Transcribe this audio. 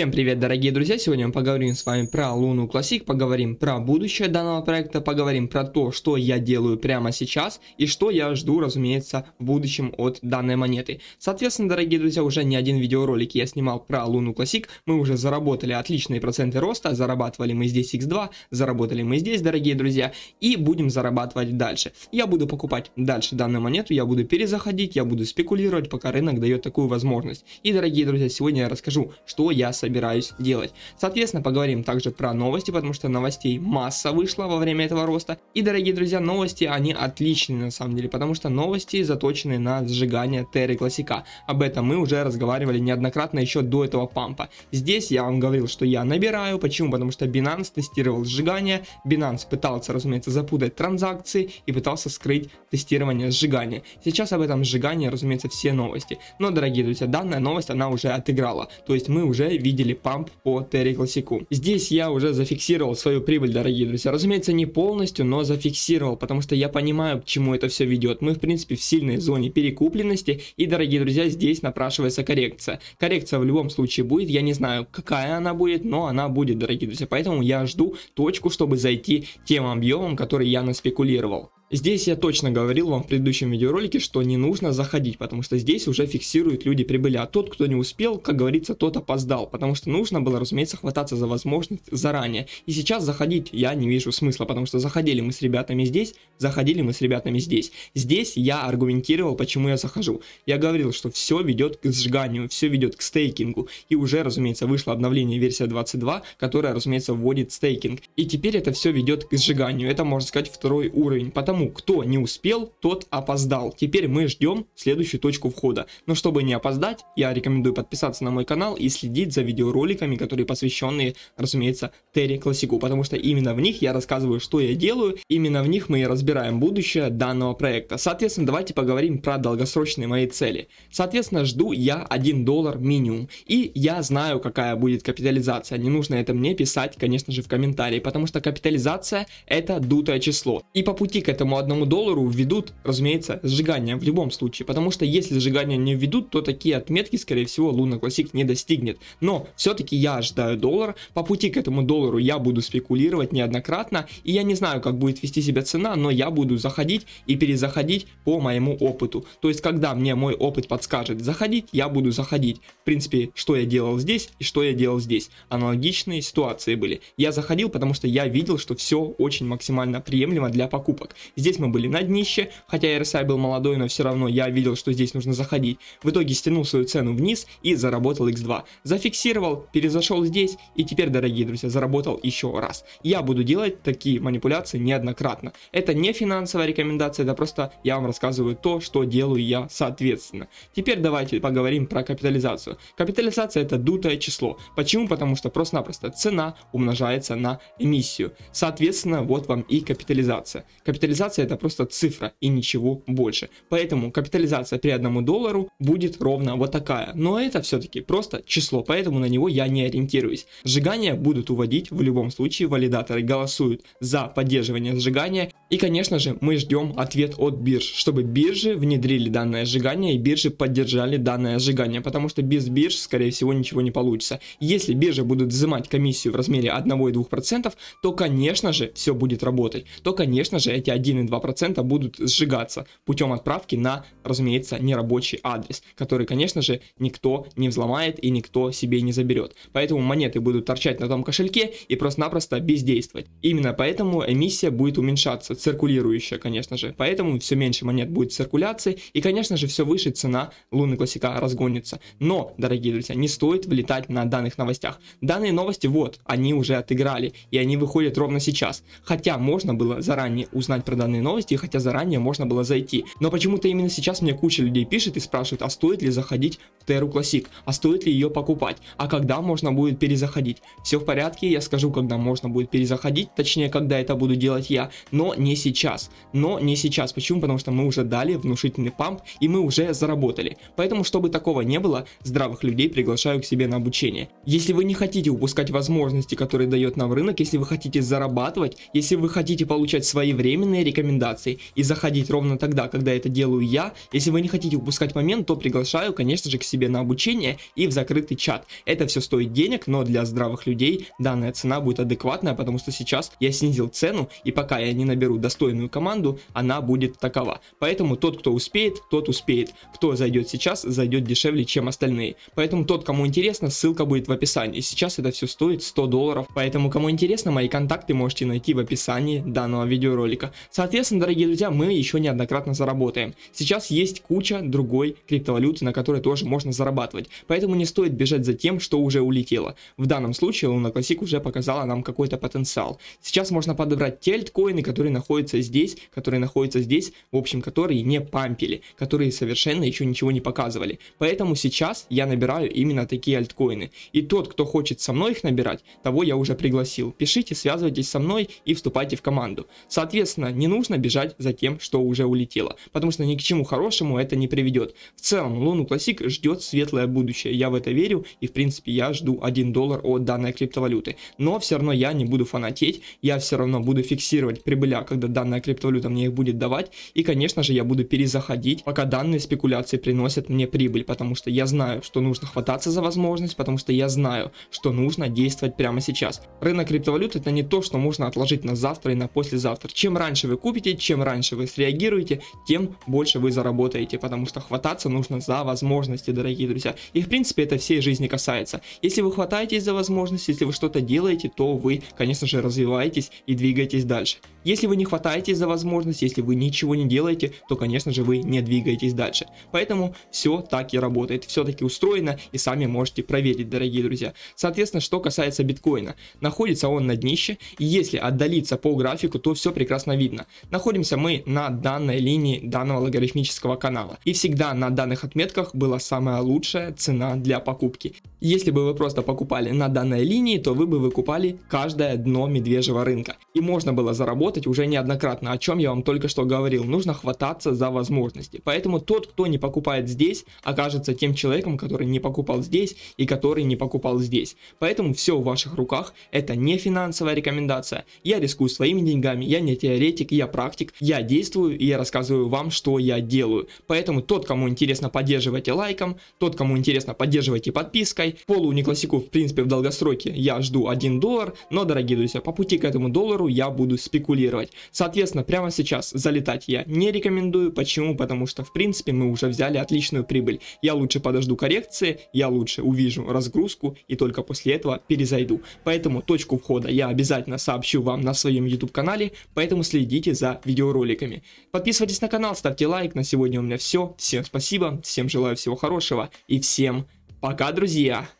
Всем привет, дорогие друзья! Сегодня мы поговорим с вами про Луну Классик, поговорим про будущее данного проекта, поговорим про то, что я делаю прямо сейчас и что я жду, разумеется, в будущем от данной монеты. Соответственно, дорогие друзья, уже не один видеоролик я снимал про Луну Классик, мы уже заработали отличные проценты роста, зарабатывали мы здесь x2, заработали мы здесь, дорогие друзья, и будем зарабатывать дальше. Я буду покупать дальше данную монету, я буду перезаходить, я буду спекулировать, пока рынок дает такую возможность. И, дорогие друзья, сегодня я расскажу, что я собираюсь собираюсь делать. Соответственно, поговорим также про новости, потому что новостей масса вышла во время этого роста. И, дорогие друзья, новости, они отличные на самом деле, потому что новости заточены на сжигание Терры Классика. Об этом мы уже разговаривали неоднократно еще до этого пампа. Здесь я вам говорил, что я набираю. Почему? Потому что Binance тестировал сжигание, Binance пытался, разумеется, запутать транзакции и пытался скрыть тестирование сжигания. Сейчас об этом сжигании, разумеется, все новости. Но, дорогие друзья, данная новость, она уже отыграла. То есть мы уже видим видели памп по Терри Классику. Здесь я уже зафиксировал свою прибыль, дорогие друзья. Разумеется, не полностью, но зафиксировал, потому что я понимаю, к чему это все ведет. Мы, в принципе, в сильной зоне перекупленности, и, дорогие друзья, здесь напрашивается коррекция. Коррекция в любом случае будет, я не знаю, какая она будет, но она будет, дорогие друзья. Поэтому я жду точку, чтобы зайти тем объемом, который я наспекулировал. Здесь я точно говорил вам в предыдущем видеоролике, что не нужно заходить, потому что здесь уже фиксируют люди прибыли, а тот, кто не успел, как говорится, тот опоздал, потому что нужно было, разумеется, хвататься за возможность заранее. И сейчас заходить я не вижу смысла, потому что заходили мы с ребятами здесь, заходили мы с ребятами здесь. Здесь я аргументировал, почему я захожу. Я говорил, что все ведет к сжиганию, все ведет к стейкингу, и уже, разумеется, вышло обновление версия 22, которая, разумеется, вводит стейкинг. И теперь это все ведет к сжиганию, это, можно сказать, второй уровень, потому потому кто не успел, тот опоздал. Теперь мы ждем следующую точку входа. Но чтобы не опоздать, я рекомендую подписаться на мой канал и следить за видеороликами, которые посвящены, разумеется, Терри Классику, потому что именно в них я рассказываю, что я делаю, именно в них мы и разбираем будущее данного проекта. Соответственно, давайте поговорим про долгосрочные мои цели. Соответственно, жду я 1 доллар минимум, и я знаю, какая будет капитализация. Не нужно это мне писать, конечно же, в комментарии, потому что капитализация это дутое число. И по пути к этому этому одному доллару введут, разумеется, сжигание в любом случае, потому что если сжигание не введут, то такие отметки, скорее всего, Луна Классик не достигнет. Но все-таки я ожидаю доллар, по пути к этому доллару я буду спекулировать неоднократно, и я не знаю, как будет вести себя цена, но я буду заходить и перезаходить по моему опыту. То есть, когда мне мой опыт подскажет заходить, я буду заходить. В принципе, что я делал здесь и что я делал здесь. Аналогичные ситуации были. Я заходил, потому что я видел, что все очень максимально приемлемо для покупок. Здесь мы были на днище, хотя RSI был молодой, но все равно я видел, что здесь нужно заходить. В итоге стянул свою цену вниз и заработал x2. Зафиксировал, перезашел здесь и теперь, дорогие друзья, заработал еще раз. Я буду делать такие манипуляции неоднократно. Это не финансовая рекомендация, это просто я вам рассказываю то, что делаю я соответственно. Теперь давайте поговорим про капитализацию. Капитализация это дутое число. Почему? Потому что просто-напросто цена умножается на эмиссию. Соответственно, вот вам и капитализация. Капитализация капитализация это просто цифра и ничего больше. Поэтому капитализация при одному доллару будет ровно вот такая. Но это все-таки просто число, поэтому на него я не ориентируюсь. Сжигания будут уводить в любом случае, валидаторы голосуют за поддерживание сжигания и, конечно же, мы ждем ответ от бирж, чтобы биржи внедрили данное сжигание и биржи поддержали данное сжигание, потому что без бирж, скорее всего, ничего не получится. Если биржи будут взимать комиссию в размере 1,2%, то, конечно же, все будет работать. То, конечно же, эти 1,2% будут сжигаться путем отправки на, разумеется, нерабочий адрес, который, конечно же, никто не взломает и никто себе не заберет. Поэтому монеты будут торчать на том кошельке и просто-напросто бездействовать. Именно поэтому эмиссия будет уменьшаться циркулирующая, конечно же. Поэтому все меньше монет будет в циркуляции, и, конечно же, все выше цена луны классика разгонится. Но, дорогие друзья, не стоит влетать на данных новостях. Данные новости, вот, они уже отыграли, и они выходят ровно сейчас. Хотя можно было заранее узнать про данные новости, хотя заранее можно было зайти. Но почему-то именно сейчас мне куча людей пишет и спрашивает, а стоит ли заходить в Теру Классик, а стоит ли ее покупать, а когда можно будет перезаходить. Все в порядке, я скажу, когда можно будет перезаходить, точнее, когда это буду делать я, но не не сейчас. Но не сейчас. Почему? Потому что мы уже дали внушительный памп, и мы уже заработали. Поэтому, чтобы такого не было, здравых людей приглашаю к себе на обучение. Если вы не хотите упускать возможности, которые дает нам рынок, если вы хотите зарабатывать, если вы хотите получать своевременные рекомендации и заходить ровно тогда, когда это делаю я, если вы не хотите упускать момент, то приглашаю, конечно же, к себе на обучение и в закрытый чат. Это все стоит денег, но для здравых людей данная цена будет адекватная, потому что сейчас я снизил цену, и пока я не наберу достойную команду, она будет такова. Поэтому тот, кто успеет, тот успеет. Кто зайдет сейчас, зайдет дешевле, чем остальные. Поэтому тот, кому интересно, ссылка будет в описании. Сейчас это все стоит 100 долларов. Поэтому, кому интересно, мои контакты можете найти в описании данного видеоролика. Соответственно, дорогие друзья, мы еще неоднократно заработаем. Сейчас есть куча другой криптовалюты, на которой тоже можно зарабатывать. Поэтому не стоит бежать за тем, что уже улетело. В данном случае Луна Классик уже показала нам какой-то потенциал. Сейчас можно подобрать те альткоины, которые находятся находится здесь, которые находятся здесь, в общем, которые не пампили, которые совершенно еще ничего не показывали. Поэтому сейчас я набираю именно такие альткоины. И тот, кто хочет со мной их набирать, того я уже пригласил. Пишите, связывайтесь со мной и вступайте в команду. Соответственно, не нужно бежать за тем, что уже улетело, потому что ни к чему хорошему это не приведет. В целом, Луну Классик ждет светлое будущее, я в это верю, и в принципе я жду 1 доллар от данной криптовалюты. Но все равно я не буду фанатеть, я все равно буду фиксировать прибыля, когда когда данная криптовалюта мне их будет давать. И, конечно же, я буду перезаходить, пока данные спекуляции приносят мне прибыль, потому что я знаю, что нужно хвататься за возможность, потому что я знаю, что нужно действовать прямо сейчас. Рынок криптовалют это не то, что можно отложить на завтра и на послезавтра. Чем раньше вы купите, чем раньше вы среагируете, тем больше вы заработаете, потому что хвататься нужно за возможности, дорогие друзья. И в принципе это всей жизни касается. Если вы хватаетесь за возможность, если вы что-то делаете, то вы, конечно же, развиваетесь и двигаетесь дальше. Если вы не хватаетесь за возможность, если вы ничего не делаете, то, конечно же, вы не двигаетесь дальше. Поэтому все так и работает, все таки устроено и сами можете проверить, дорогие друзья. Соответственно, что касается биткоина, находится он на днище, и если отдалиться по графику, то все прекрасно видно. Находимся мы на данной линии данного логарифмического канала, и всегда на данных отметках была самая лучшая цена для покупки. Если бы вы просто покупали на данной линии, то вы бы выкупали каждое дно медвежьего рынка, и можно было заработать работать уже неоднократно, о чем я вам только что говорил. Нужно хвататься за возможности. Поэтому тот, кто не покупает здесь, окажется тем человеком, который не покупал здесь и который не покупал здесь. Поэтому все в ваших руках. Это не финансовая рекомендация. Я рискую своими деньгами, я не теоретик, я практик. Я действую и я рассказываю вам, что я делаю. Поэтому тот, кому интересно, поддерживайте лайком. Тот, кому интересно, поддерживайте подпиской. Полу не в принципе, в долгосроке я жду 1 доллар. Но, дорогие друзья, по пути к этому доллару я буду спекулировать регулировать. Соответственно, прямо сейчас залетать я не рекомендую. Почему? Потому что, в принципе, мы уже взяли отличную прибыль. Я лучше подожду коррекции, я лучше увижу разгрузку и только после этого перезайду. Поэтому точку входа я обязательно сообщу вам на своем YouTube-канале, поэтому следите за видеороликами. Подписывайтесь на канал, ставьте лайк. На сегодня у меня все. Всем спасибо, всем желаю всего хорошего и всем пока, друзья!